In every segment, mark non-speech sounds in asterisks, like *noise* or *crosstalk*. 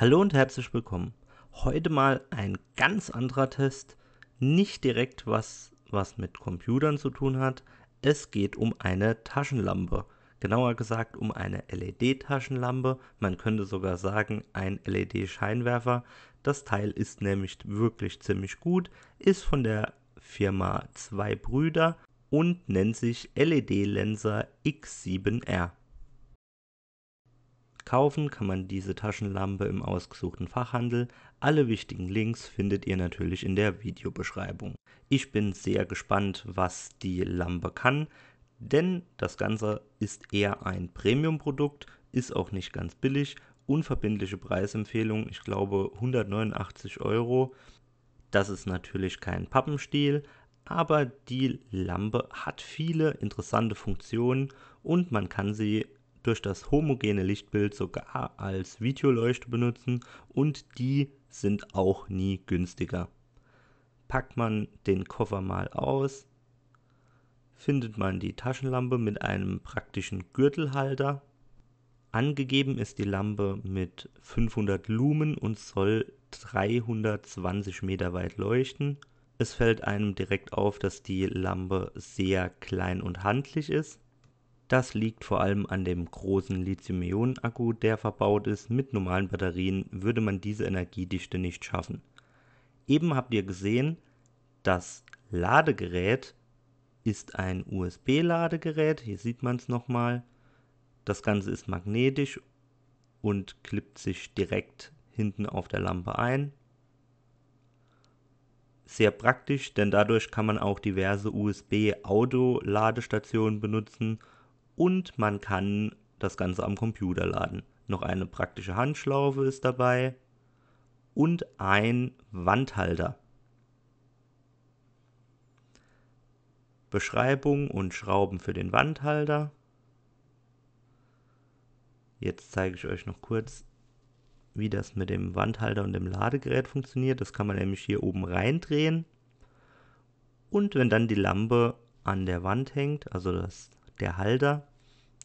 Hallo und herzlich willkommen. Heute mal ein ganz anderer Test, nicht direkt was, was mit Computern zu tun hat. Es geht um eine Taschenlampe. Genauer gesagt um eine LED-Taschenlampe. Man könnte sogar sagen ein LED-Scheinwerfer. Das Teil ist nämlich wirklich ziemlich gut, ist von der Firma Zwei Brüder und nennt sich LED-Lenser X7R. Kaufen kann man diese Taschenlampe im ausgesuchten Fachhandel, alle wichtigen Links findet ihr natürlich in der Videobeschreibung. Ich bin sehr gespannt, was die Lampe kann, denn das Ganze ist eher ein Premium-Produkt, ist auch nicht ganz billig, unverbindliche Preisempfehlung, ich glaube 189 Euro. Das ist natürlich kein Pappenstiel, aber die Lampe hat viele interessante Funktionen und man kann sie durch das homogene Lichtbild sogar als Videoleuchte benutzen und die sind auch nie günstiger. Packt man den Koffer mal aus, findet man die Taschenlampe mit einem praktischen Gürtelhalter. Angegeben ist die Lampe mit 500 Lumen und soll 320 Meter weit leuchten. Es fällt einem direkt auf, dass die Lampe sehr klein und handlich ist. Das liegt vor allem an dem großen Lithium-Ionen-Akku, der verbaut ist. Mit normalen Batterien würde man diese Energiedichte nicht schaffen. Eben habt ihr gesehen, das Ladegerät ist ein USB-Ladegerät. Hier sieht man es nochmal. Das Ganze ist magnetisch und klippt sich direkt hinten auf der Lampe ein. Sehr praktisch, denn dadurch kann man auch diverse USB-Auto-Ladestationen benutzen und man kann das Ganze am Computer laden. Noch eine praktische Handschlaufe ist dabei und ein Wandhalter. Beschreibung und Schrauben für den Wandhalter. Jetzt zeige ich euch noch kurz, wie das mit dem Wandhalter und dem Ladegerät funktioniert. Das kann man nämlich hier oben reindrehen. Und wenn dann die Lampe an der Wand hängt, also das der Halter,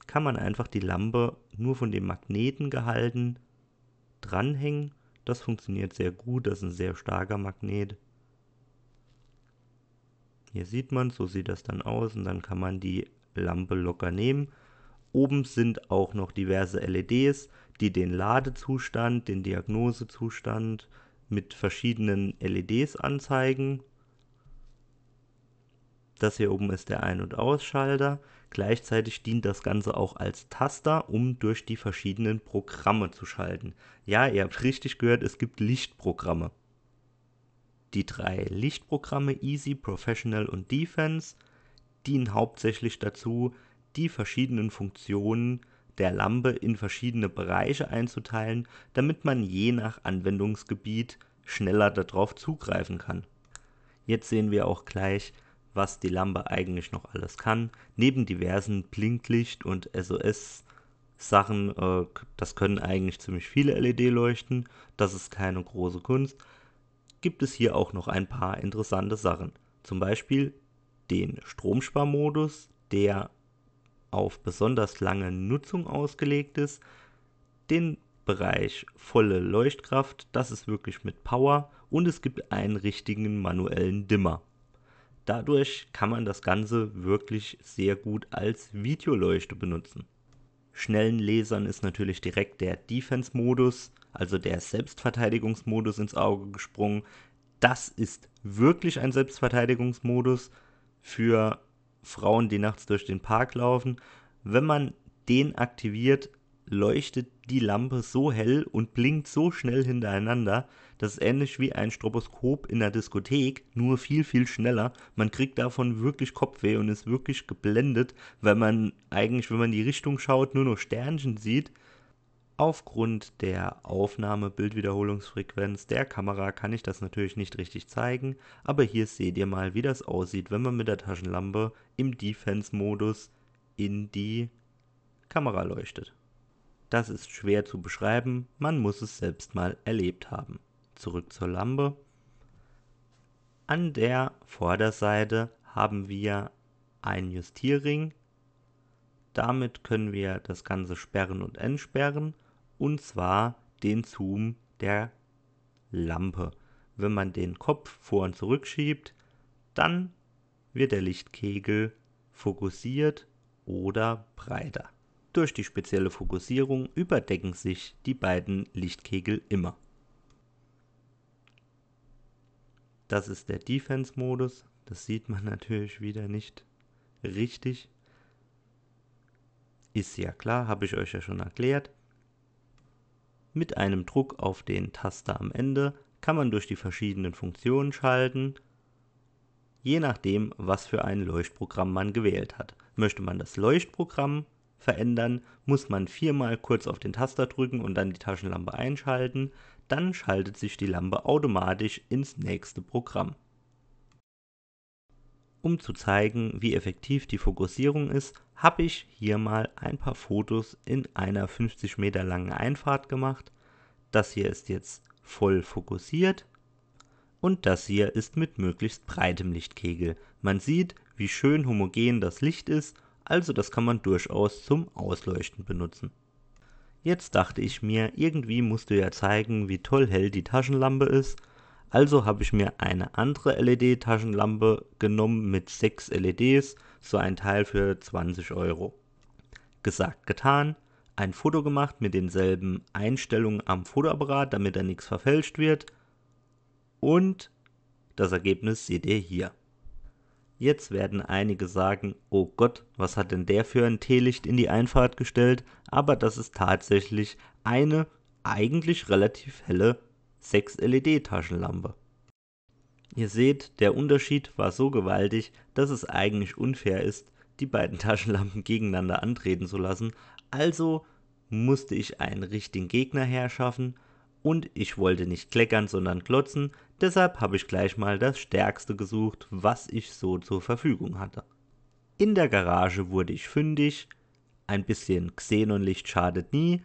kann man einfach die Lampe nur von dem Magneten gehalten dranhängen. Das funktioniert sehr gut, das ist ein sehr starker Magnet. Hier sieht man, so sieht das dann aus und dann kann man die Lampe locker nehmen. Oben sind auch noch diverse LEDs, die den Ladezustand, den Diagnosezustand mit verschiedenen LEDs anzeigen. Das hier oben ist der Ein- und Ausschalter. Gleichzeitig dient das Ganze auch als Taster, um durch die verschiedenen Programme zu schalten. Ja, ihr habt richtig gehört, es gibt Lichtprogramme. Die drei Lichtprogramme Easy, Professional und Defense dienen hauptsächlich dazu, die verschiedenen Funktionen der Lampe in verschiedene Bereiche einzuteilen, damit man je nach Anwendungsgebiet schneller darauf zugreifen kann. Jetzt sehen wir auch gleich, was die Lampe eigentlich noch alles kann. Neben diversen Blinklicht- und SOS-Sachen, äh, das können eigentlich ziemlich viele LED-Leuchten, das ist keine große Kunst, gibt es hier auch noch ein paar interessante Sachen. Zum Beispiel den Stromsparmodus, der auf besonders lange Nutzung ausgelegt ist, den Bereich volle Leuchtkraft, das ist wirklich mit Power und es gibt einen richtigen manuellen Dimmer. Dadurch kann man das Ganze wirklich sehr gut als Videoleuchte benutzen. Schnellen Lasern ist natürlich direkt der Defense-Modus, also der Selbstverteidigungsmodus ins Auge gesprungen. Das ist wirklich ein Selbstverteidigungsmodus für Frauen, die nachts durch den Park laufen. Wenn man den aktiviert, leuchtet die Lampe so hell und blinkt so schnell hintereinander, das ist ähnlich wie ein Stroboskop in der Diskothek, nur viel, viel schneller. Man kriegt davon wirklich Kopfweh und ist wirklich geblendet, weil man eigentlich, wenn man in die Richtung schaut, nur noch Sternchen sieht. Aufgrund der Aufnahme-Bildwiederholungsfrequenz der Kamera kann ich das natürlich nicht richtig zeigen, aber hier seht ihr mal, wie das aussieht, wenn man mit der Taschenlampe im Defense-Modus in die Kamera leuchtet. Das ist schwer zu beschreiben, man muss es selbst mal erlebt haben. Zurück zur Lampe. An der Vorderseite haben wir einen Justierring. Damit können wir das Ganze sperren und entsperren und zwar den Zoom der Lampe. Wenn man den Kopf vor und zurück schiebt, dann wird der Lichtkegel fokussiert oder breiter. Durch die spezielle Fokussierung überdecken sich die beiden Lichtkegel immer. Das ist der Defense-Modus. Das sieht man *laughs* natürlich wieder nicht richtig. Ist ja klar, habe ich euch ja schon erklärt. Mit einem Druck auf den Taster am Ende kann man durch die verschiedenen Funktionen schalten, je nachdem, was für ein Leuchtprogramm man gewählt hat. Möchte man das Leuchtprogramm verändern, muss man viermal kurz auf den Taster drücken und dann die Taschenlampe einschalten, dann schaltet sich die Lampe automatisch ins nächste Programm. Um zu zeigen, wie effektiv die Fokussierung ist, habe ich hier mal ein paar Fotos in einer 50 Meter langen Einfahrt gemacht. Das hier ist jetzt voll fokussiert und das hier ist mit möglichst breitem Lichtkegel. Man sieht, wie schön homogen das Licht ist also das kann man durchaus zum Ausleuchten benutzen. Jetzt dachte ich mir, irgendwie musst du ja zeigen, wie toll hell die Taschenlampe ist, also habe ich mir eine andere LED-Taschenlampe genommen mit 6 LEDs, so ein Teil für 20 Euro. Gesagt, getan, ein Foto gemacht mit denselben Einstellungen am Fotoapparat, damit da nichts verfälscht wird und das Ergebnis seht ihr hier. Jetzt werden einige sagen, oh Gott, was hat denn der für ein Teelicht in die Einfahrt gestellt? Aber das ist tatsächlich eine eigentlich relativ helle 6 LED-Taschenlampe. Ihr seht, der Unterschied war so gewaltig, dass es eigentlich unfair ist, die beiden *laughs* Taschenlampen gegeneinander antreten zu lassen, also musste ich einen richtigen Gegner herschaffen und ich wollte nicht kleckern, sondern klotzen, deshalb habe ich gleich mal das Stärkste gesucht, was ich so zur Verfügung hatte. In der Garage wurde ich fündig, ein bisschen Xenonlicht schadet nie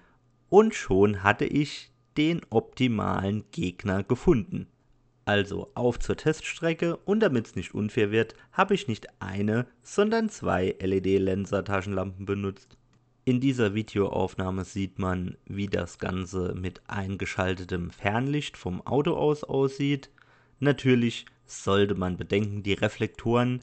und schon hatte ich den optimalen Gegner gefunden. Also auf zur Teststrecke und damit es nicht unfair wird, habe ich nicht eine, sondern zwei LED-Lenser-Taschenlampen benutzt. In dieser Videoaufnahme sieht man, wie das Ganze mit eingeschaltetem Fernlicht vom Auto aus aussieht. Natürlich sollte man bedenken, die Reflektoren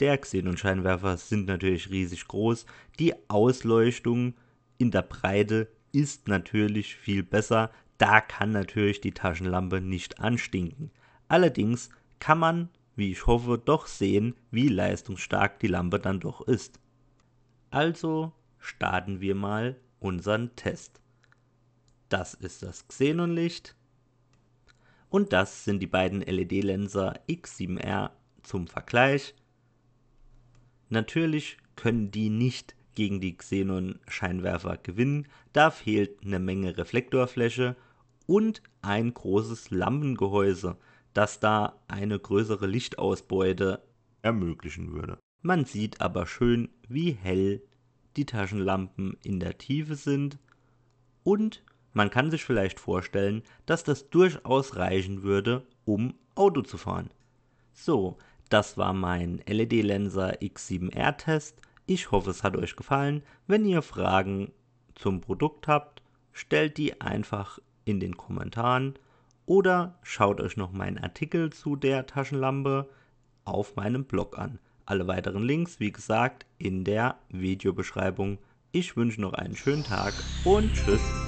der Xenon Scheinwerfer sind natürlich riesig groß. Die Ausleuchtung in der Breite ist natürlich viel besser. Da kann natürlich die Taschenlampe nicht anstinken. Allerdings kann man, wie ich hoffe, doch sehen, wie leistungsstark die Lampe dann doch ist. Also starten wir mal unseren Test. Das ist das Xenonlicht und das sind die beiden LED-Lenser X7R zum Vergleich. Natürlich können die nicht gegen die Xenon-Scheinwerfer gewinnen, da fehlt eine Menge Reflektorfläche und ein großes Lampengehäuse, das da eine größere Lichtausbeute ermöglichen würde. Man sieht aber schön, wie hell die Taschenlampen in der Tiefe sind und man kann sich vielleicht vorstellen, dass das durchaus reichen würde, um Auto zu fahren. So, das war mein LED-Lenser X7R-Test. Ich hoffe, es hat euch gefallen. Wenn ihr Fragen zum Produkt habt, stellt die einfach in den Kommentaren oder schaut euch noch meinen Artikel zu der Taschenlampe auf meinem Blog an. Alle weiteren Links, wie gesagt, in der Videobeschreibung. Ich wünsche noch einen schönen Tag und tschüss.